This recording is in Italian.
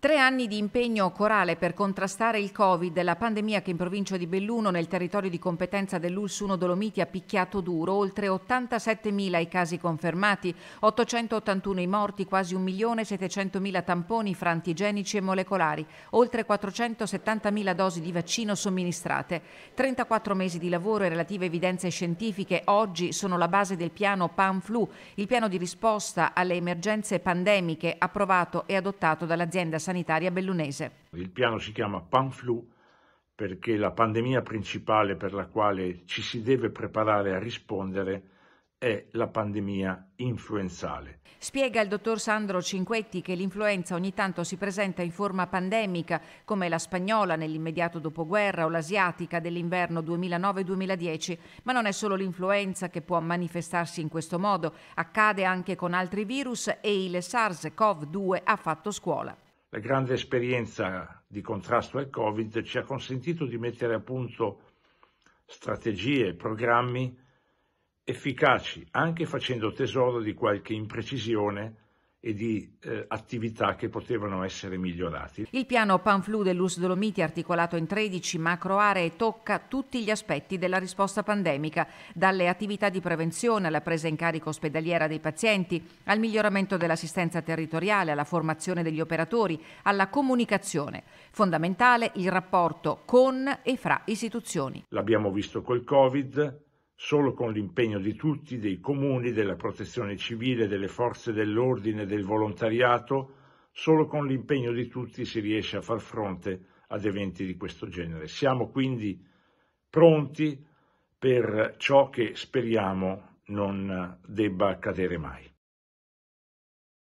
Tre anni di impegno corale per contrastare il Covid, la pandemia che in provincia di Belluno, nel territorio di competenza dell'Ulsuno Dolomiti, ha picchiato duro, oltre 87.000 i casi confermati, 881 i morti, quasi 1.700.000 tamponi fra antigenici e molecolari, oltre 470.000 dosi di vaccino somministrate. 34 mesi di lavoro e relative evidenze scientifiche oggi sono la base del piano PANFLU, il piano di risposta alle emergenze pandemiche approvato e adottato dall'azienda sanitaria sanitaria bellunese. Il piano si chiama Panflu perché la pandemia principale per la quale ci si deve preparare a rispondere è la pandemia influenzale. Spiega il dottor Sandro Cinquetti che l'influenza ogni tanto si presenta in forma pandemica, come la spagnola nell'immediato dopoguerra o l'asiatica dell'inverno 2009-2010, ma non è solo l'influenza che può manifestarsi in questo modo, accade anche con altri virus e il SARS-CoV-2 ha fatto scuola. La grande esperienza di contrasto al Covid ci ha consentito di mettere a punto strategie e programmi efficaci, anche facendo tesoro di qualche imprecisione e di eh, attività che potevano essere migliorati. Il piano Panflu dell'US Dolomiti, articolato in 13 macro aree, tocca tutti gli aspetti della risposta pandemica, dalle attività di prevenzione alla presa in carico ospedaliera dei pazienti, al miglioramento dell'assistenza territoriale, alla formazione degli operatori, alla comunicazione. Fondamentale il rapporto con e fra istituzioni. L'abbiamo visto col Covid, solo con l'impegno di tutti, dei comuni, della protezione civile, delle forze dell'ordine, del volontariato, solo con l'impegno di tutti si riesce a far fronte ad eventi di questo genere. Siamo quindi pronti per ciò che speriamo non debba accadere mai.